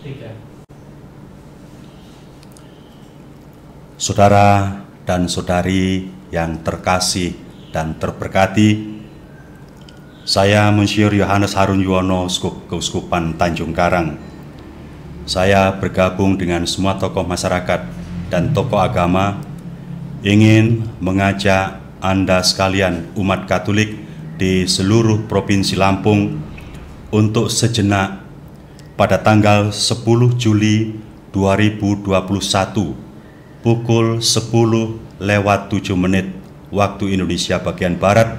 3. Saudara dan saudari yang terkasih dan terberkati, saya Monsieur Yohanes Harun Yuwono, Keuskupan Tanjung Karang. Saya bergabung dengan semua tokoh masyarakat dan tokoh agama ingin mengajak Anda sekalian umat Katolik di seluruh Provinsi Lampung untuk sejenak pada tanggal 10 Juli 2021 pukul 10 lewat 7 menit waktu Indonesia bagian Barat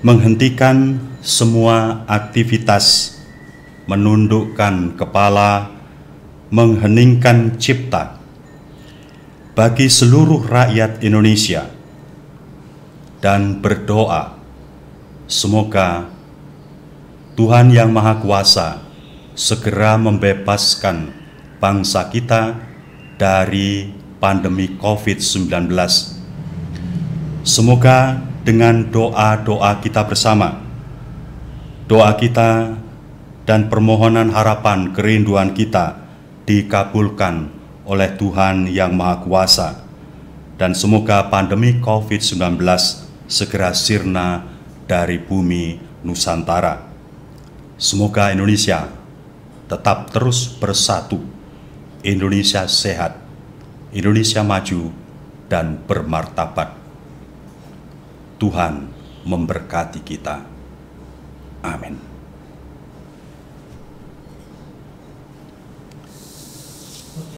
menghentikan semua aktivitas menundukkan kepala mengheningkan cipta bagi seluruh rakyat Indonesia dan berdoa semoga Tuhan yang Maha Kuasa segera membebaskan bangsa kita dari pandemi COVID-19. Semoga dengan doa-doa kita bersama, doa kita dan permohonan harapan kerinduan kita dikabulkan oleh Tuhan Yang Maha Kuasa. Dan semoga pandemi COVID-19 segera sirna dari bumi Nusantara. Semoga Indonesia tetap terus bersatu. Indonesia sehat, Indonesia maju, dan bermartabat. Tuhan memberkati kita. Amin.